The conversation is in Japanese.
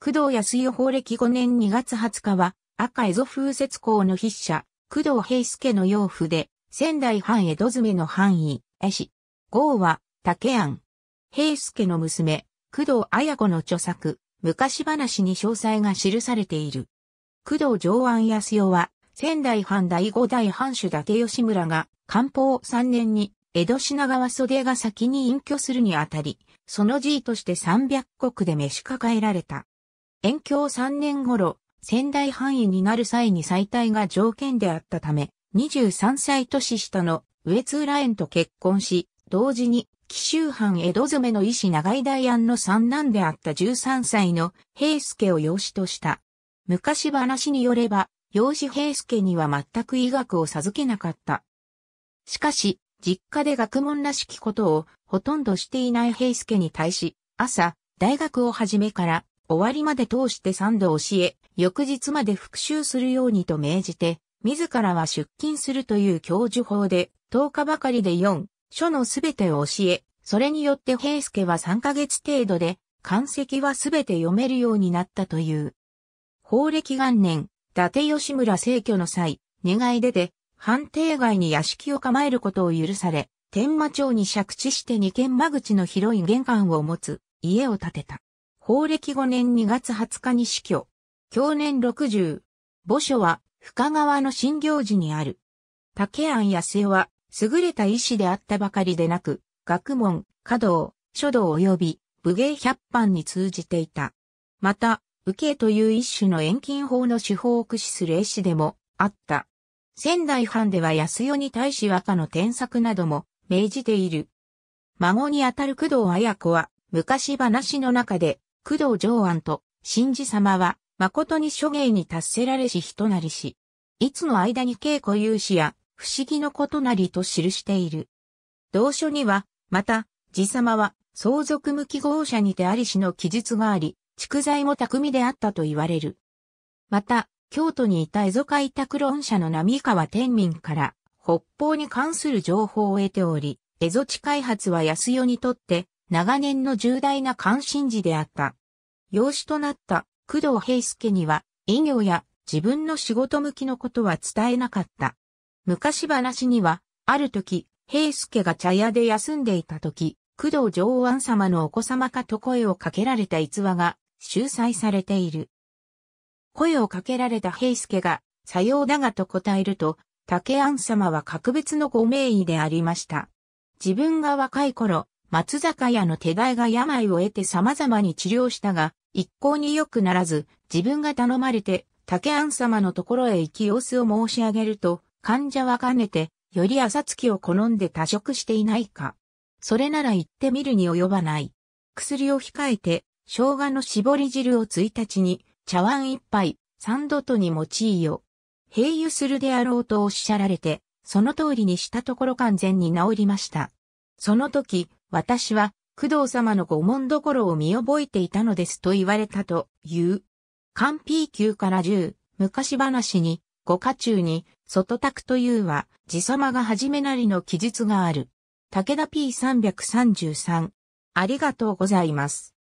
工藤康代法歴5年2月20日は、赤蝦夷風雪校の筆者、工藤平助の養父で、仙台藩江戸詰めの範囲、絵師。号は、竹庵。平助の娘、工藤綾子の著作、昔話に詳細が記されている。工藤上安康代は、仙台藩第五代藩主竹吉村が、官報3年に、江戸品川袖が先に隠居するにあたり、その爺位として300国で召し抱えられた。延長3年頃、仙台範囲になる際に再退が条件であったため、23歳年下の上津浦園と結婚し、同時に紀州藩江戸詰めの医師長井大安の三男であった13歳の平助を養子とした。昔話によれば、養子平助には全く医学を授けなかった。しかし、実家で学問らしきことをほとんどしていない平助に対し、朝、大学をはじめから終わりまで通して3度教え、翌日まで復習するようにと命じて、自らは出勤するという教授法で、10日ばかりで4、書のすべてを教え、それによって平助は3ヶ月程度で、漢石はすべて読めるようになったという。法暦元年、伊達吉村正居の際、願い出て、判定外に屋敷を構えることを許され、天馬町に借地して二軒間口の広い玄関を持つ家を建てた。法暦5年2月20日に死去。去年60。墓所は深川の新行寺にある。竹庵康代は優れた医師であったばかりでなく、学問、華道、書道及び武芸百般に通じていた。また、武家という一種の遠近法の手法を駆使する絵師でもあった。仙台藩では安代に対し和歌の添削なども命じている。孫にあたる工藤綾子は昔話の中で工藤上安と、神事様は、誠に諸芸に達せられし人なりし、いつの間に稽古有志や、不思議のことなりと記している。同書には、また、爺様は、相続無記号者にてありしの記述があり、蓄財も巧みであったと言われる。また、京都にいた蝦夷開拓論者の波川天民から、北方に関する情報を得ており、蝦夷地開発は安代にとって長年の重大な関心事であった。養子となった工藤平介には、医業や自分の仕事向きのことは伝えなかった。昔話には、ある時、平介が茶屋で休んでいた時、工藤上安様のお子様かと声をかけられた逸話が、秀才されている。声をかけられた平介が、さようだがと答えると、竹安様は格別のご名医でありました。自分が若い頃、松坂屋の手代が病を得て様々に治療したが、一向に良くならず、自分が頼まれて、竹庵様のところへ行き様子を申し上げると、患者は兼ねて、より朝月を好んで多食していないか。それなら行ってみるに及ばない。薬を控えて、生姜の絞り汁を1日に、茶碗一杯、三度とに用いよ。併誘するであろうとおっしゃられて、その通りにしたところ完全に治りました。その時、私は、工藤様の御門どころを見覚えていたのですと言われたという。官 P 級から10、昔話に、ご家中に、外宅というは、爺様がじめなりの記述がある。武田 P333。ありがとうございます。